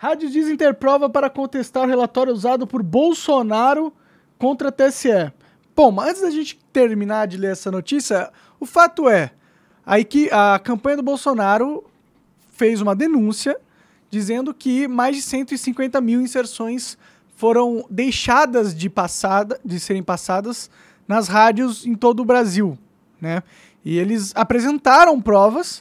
Rádio diz interprova para contestar o relatório usado por Bolsonaro contra a TSE. Bom, mas antes da gente terminar de ler essa notícia, o fato é aí que a campanha do Bolsonaro fez uma denúncia dizendo que mais de 150 mil inserções foram deixadas de passada, de serem passadas nas rádios em todo o Brasil, né? E eles apresentaram provas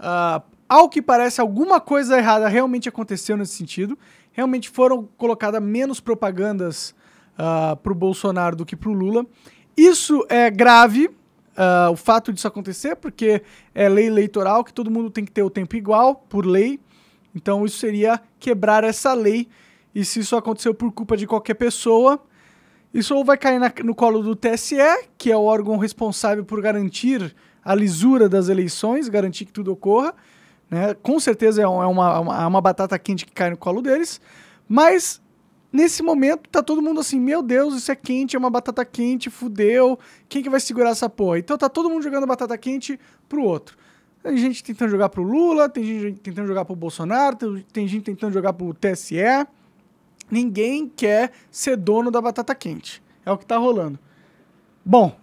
uh, ao que parece, alguma coisa errada realmente aconteceu nesse sentido. Realmente foram colocadas menos propagandas uh, ah, para o Bolsonaro do que para o Lula. Isso é grave, uh, o fato disso acontecer, porque é lei eleitoral que todo mundo tem que ter o tempo igual, por lei. Então isso seria quebrar essa lei. E se isso aconteceu por culpa de qualquer pessoa, isso ou vai cair na, no colo do TSE, que é o órgão responsável por garantir a lisura das eleições, garantir que tudo ocorra, né? Com certeza é, um, é uma, é uma, é uma, batata quente que cai no colo deles, mas nesse momento tá todo mundo assim, meu Deus, isso é quente, é uma batata quente, fudeu, quem que vai segurar essa porra? Então tá todo mundo jogando batata quente pro outro. Tem gente tentando jogar pro Lula, tem gente tentando jogar pro Bolsonaro, tem gente tentando jogar pro TSE. Ninguém quer ser dono da batata quente. É o que tá rolando. Bom,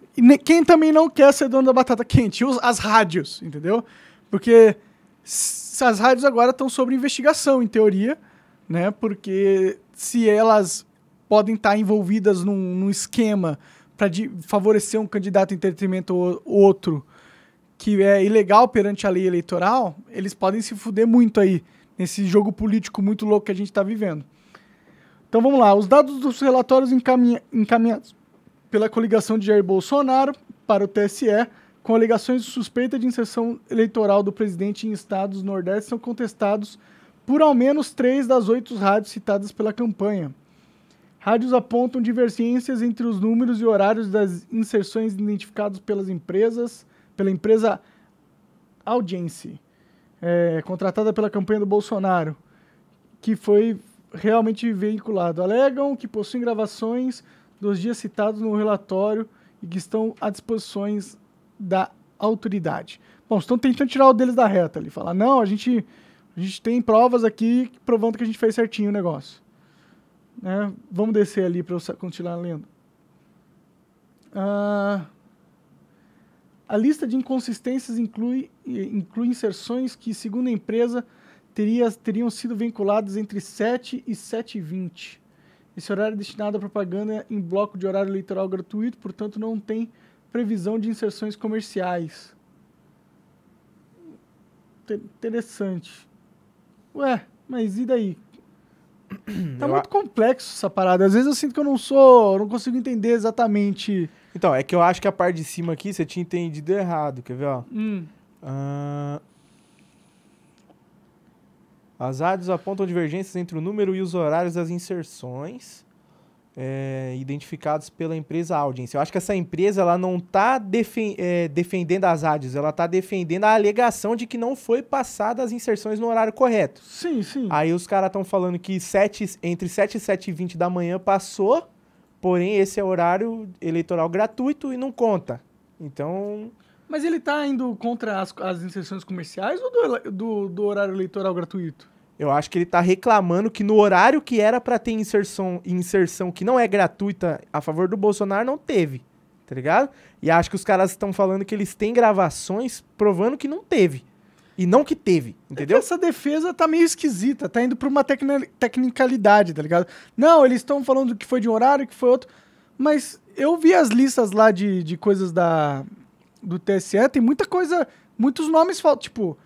quem também não quer ser dono da batata quente? as rádios, entendeu? Porque as rádios agora estão sob investigação, em teoria, né? Porque se elas podem estar envolvidas num, num esquema para favorecer um candidato em detrimento ou outro que é ilegal perante a lei eleitoral, eles podem se fuder muito aí nesse jogo político muito louco que a gente está vivendo. Então vamos lá, os dados dos relatórios encaminha, encaminhados pela coligação de Jair Bolsonaro para o TSE com alegações de suspeita de inserção eleitoral do presidente em estados do Nordeste são contestados por ao menos três das oito rádios citadas pela campanha. Rádios apontam divergências entre os números e horários das inserções identificados pelas empresas, pela empresa Audience, é, contratada pela campanha do Bolsonaro, que foi realmente veiculado. Alegam que possuem gravações dos dias citados no relatório e que estão à disposições da autoridade. Bom, estão tentando tirar o deles da reta ali, falar, não, a gente, a gente tem provas aqui provando que a gente fez certinho o negócio. Né? Vamos descer ali para eu continuar lendo. Ah, a lista de inconsistências inclui, inclui inserções que, segundo a empresa, teria, teriam sido vinculadas entre 7 e 7h20. Esse horário é destinado à propaganda em bloco de horário eleitoral gratuito, portanto, não tem previsão de inserções comerciais. T interessante. Ué, mas e daí? Tá muito complexo essa parada. Às vezes eu sinto que eu não sou, não consigo entender exatamente. Então, é que eu acho que a parte de cima aqui você tinha entendido errado. Quer ver, ó? Hum. Uh... As áreas apontam divergências entre o número e os horários das inserções é, identificados pela empresa Audience. Eu acho que essa empresa ela não está defen é, defendendo as rádios, ela está defendendo a alegação de que não foi passada as inserções no horário correto. Sim, sim. Aí os caras estão falando que entre 7 e 7 e 20 da manhã passou, porém esse é horário eleitoral gratuito e não conta. Então... Mas ele está indo contra as, as inserções comerciais ou do, do, do horário eleitoral gratuito? Eu acho que ele está reclamando que no horário que era para ter inserção, inserção que não é gratuita a favor do Bolsonaro, não teve. Tá ligado? E acho que os caras estão falando que eles têm gravações provando que não teve. E não que teve, entendeu? É essa defesa tá meio esquisita, tá indo pra uma tecnicalidade, tá ligado? Não, eles estão falando que foi de um horário, que foi outro. Mas eu vi as listas lá de, de coisas da, do TSE, tem muita coisa, muitos nomes faltam. Tipo,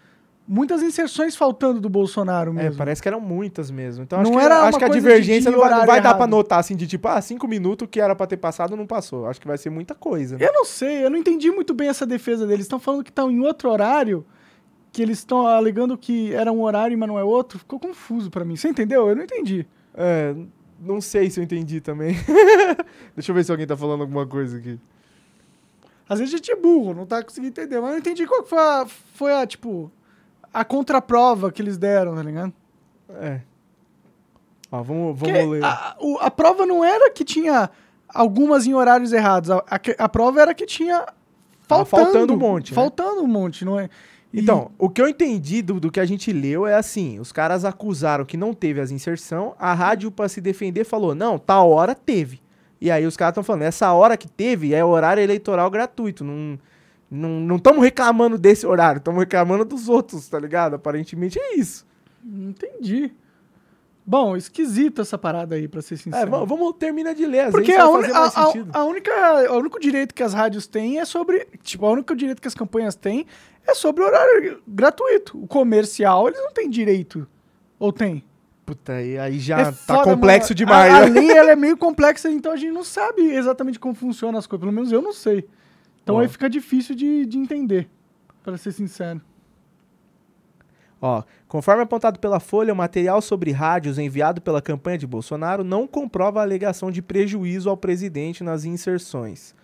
muitas inserções faltando do Bolsonaro é, mesmo. É, parece que eram muitas mesmo. Então acho não que, era acho que a divergência não vai, não vai dar para notar assim de tipo, ah, cinco minutos que era para ter passado não passou. Acho que vai ser muita coisa. Né? Eu não sei, eu não entendi muito bem essa defesa deles. Estão falando que estão em outro horário, que eles estão alegando que era um horário, mas não é outro. Ficou confuso para mim. Você entendeu? Eu não entendi. É, não sei se eu entendi também. Deixa eu ver se alguém tá falando alguma coisa aqui. Às vezes a gente é burro, não tá conseguindo entender, mas eu não entendi qual foi a, foi a tipo, a contraprova que eles deram, tá ligado? É. Ó, vamos, vamos ler. A, o, a prova não era que tinha algumas em horários errados. A, a, a prova era que tinha faltando, faltando um monte. Né? Faltando né? um monte, não é? E... Então, o que eu entendi do, do que a gente leu é assim: os caras acusaram que não teve as inserção, a rádio, para se defender, falou: não, tal hora teve. E aí os caras estão falando, essa hora que teve é horário eleitoral gratuito, não, não estamos reclamando desse horário, estamos reclamando dos outros, tá ligado? Aparentemente é isso. Entendi. Bom, esquisita essa parada aí, pra ser é, sincero. É, vamos, terminar de ler. Porque a, un, a, a, a, única, o único direito que as rádios têm é sobre. Tipo, o único direito que as campanhas têm é sobre horário gratuito. O comercial, eles não têm direito. Ou tem? Puta, aí já é tá foda, complexo mano. demais. A, né? a lei ela é meio complexa, então a gente não sabe exatamente como funciona as coisas. Pelo menos eu não sei. Então aí fica difícil de, de entender, para ser sincero. Ó, conforme apontado pela Folha, o material sobre rádios enviado pela campanha de Bolsonaro não comprova a alegação de prejuízo ao presidente nas inserções.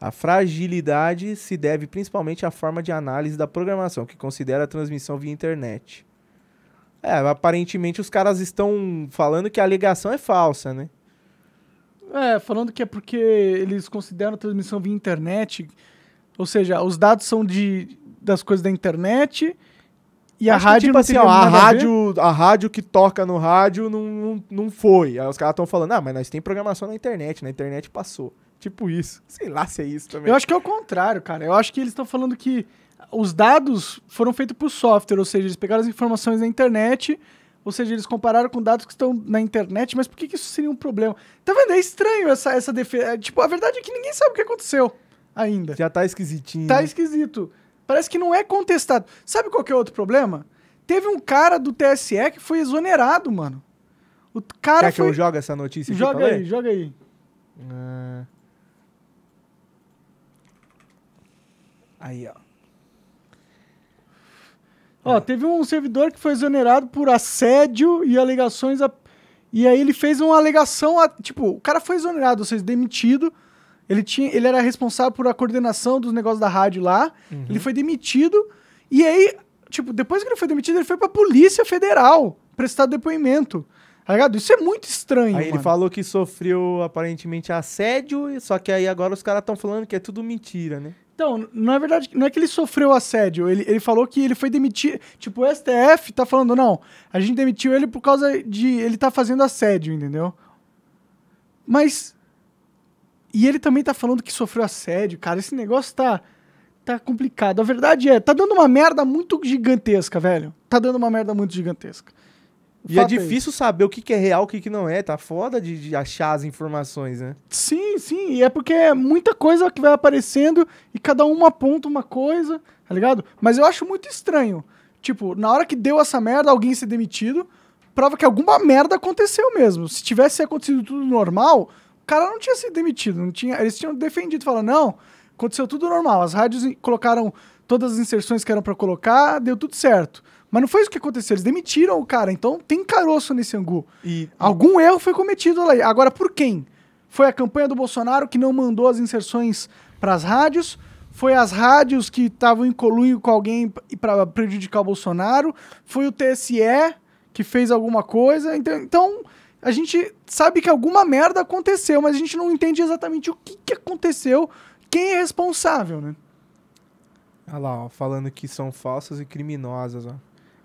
A fragilidade se deve principalmente à forma de análise da programação, que considera a transmissão via internet. É, aparentemente os caras estão falando que a alegação é falsa, né? É, falando que é porque eles consideram a transmissão via internet ou seja, os dados são de, das coisas da internet e Acho a rádio. Tipo assim, ó, a, rádio, a, a rádio que toca no rádio não, não, não foi. Aí os caras estão falando, ah, mas nós tem programação na internet, na internet passou. Tipo isso. Sei lá se é isso também. Eu acho que é o contrário, cara. Eu acho que eles estão falando que os dados foram feitos por software, ou seja, eles pegaram as informações da internet, ou seja, eles compararam com dados que estão na internet, mas por que, que isso seria um problema? Tá vendo? É estranho essa, essa defesa. É, tipo, a verdade é que ninguém sabe o que aconteceu ainda. Já tá esquisitinho. Tá né? esquisito. Parece que não é contestado. Sabe qual que é outro problema? Teve um cara do TSE que foi exonerado, mano. O cara Quer foi... que eu jogue essa notícia Joga aí, joga aí. Uh... Aí, ó. Ó, é. teve um servidor que foi exonerado por assédio e alegações a... E aí ele fez uma alegação, a... tipo, o cara foi exonerado, ou seja, demitido ele, tinha, ele era responsável por a coordenação dos negócios da rádio lá. Uhum. Ele foi demitido. E aí, tipo, depois que ele foi demitido, ele foi pra Polícia Federal prestar depoimento. Tá ligado? Isso é muito estranho. Aí mano. ele falou que sofreu aparentemente assédio, só que aí agora os caras estão falando que é tudo mentira, né? Então, não é verdade, não é que ele sofreu assédio, ele, ele falou que ele foi demitido. Tipo, o STF tá falando, não, a gente demitiu ele por causa de. Ele tá fazendo assédio, entendeu? Mas e ele também tá falando que sofreu assédio, cara. Esse negócio tá, tá complicado. A verdade é, tá dando uma merda muito gigantesca, velho. Tá dando uma merda muito gigantesca. E é, é difícil é saber o que, que é real, o que, que não é. Tá foda de, de, achar as informações, né? Sim, sim. E é porque é muita coisa que vai aparecendo e cada uma aponta uma coisa, tá ligado? Mas eu acho muito estranho. Tipo, na hora que deu essa merda, alguém ser demitido, prova que alguma merda aconteceu mesmo. Se tivesse acontecido tudo normal, cara não tinha sido demitido, não tinha, eles tinham defendido, falando, não, aconteceu tudo normal, as rádios colocaram todas as inserções que eram para colocar, deu tudo certo. Mas não foi isso que aconteceu, eles demitiram o cara, então tem caroço nesse angu. E... Algum erro foi cometido lá. Agora, por quem? Foi a campanha do Bolsonaro que não mandou as inserções para as rádios? Foi as rádios que estavam em colunho com alguém para prejudicar o Bolsonaro? Foi o TSE que fez alguma coisa? Então, então a gente sabe que alguma merda aconteceu, mas a gente não entende exatamente o que, que aconteceu, quem é responsável, né? Olha lá, ó, falando que são falsas e criminosas, ó.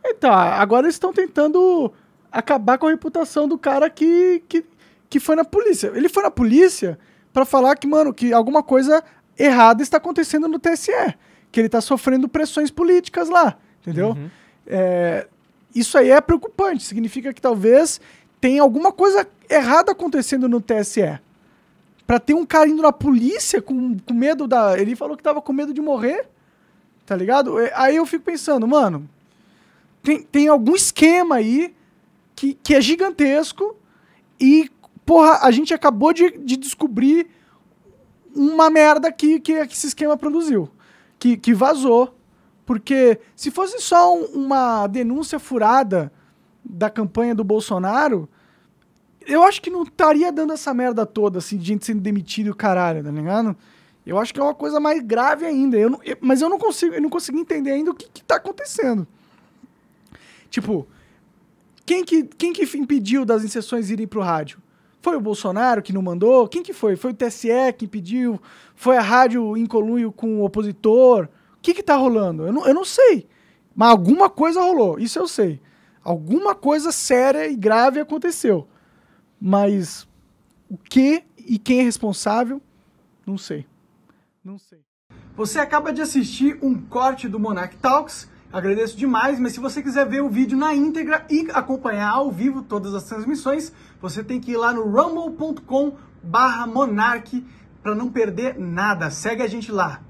Então, agora eles estão tentando acabar com a reputação do cara que, que, que foi na polícia. Ele foi na polícia para falar que, mano, que alguma coisa errada está acontecendo no TSE. Que ele está sofrendo pressões políticas lá, entendeu? Uhum. É, isso aí é preocupante. Significa que talvez tem alguma coisa errada acontecendo no TSE. Pra ter um cara indo na polícia com, com medo da. Ele falou que tava com medo de morrer, tá ligado? É, aí eu fico pensando, mano, tem, tem algum esquema aí que, que é gigantesco e, porra, a gente acabou de, de descobrir uma merda que, que, que esse esquema produziu, que, que vazou. Porque se fosse só um, uma denúncia furada da campanha do Bolsonaro, eu acho que não estaria dando essa merda toda, assim, de gente sendo demitida e o caralho, tá ligado? Eu acho que é uma coisa mais grave ainda. Eu não, eu, mas eu não consigo, eu não consigo entender ainda o que, que tá acontecendo. Tipo, quem que, quem que impediu das inserções irem pro rádio? Foi o Bolsonaro que não mandou? Quem que foi? Foi o TSE que impediu? Foi a rádio em colunho com o opositor? O que que tá rolando? Eu não, eu não sei. Mas alguma coisa rolou, isso eu sei. Alguma coisa séria e grave aconteceu. Mas o que e quem é responsável? Não sei. Não sei. Você acaba de assistir um corte do Monarch Talks. Agradeço demais, mas se você quiser ver o vídeo na íntegra e acompanhar ao vivo todas as transmissões, você tem que ir lá no rumble.com/monarch para não perder nada. Segue a gente lá.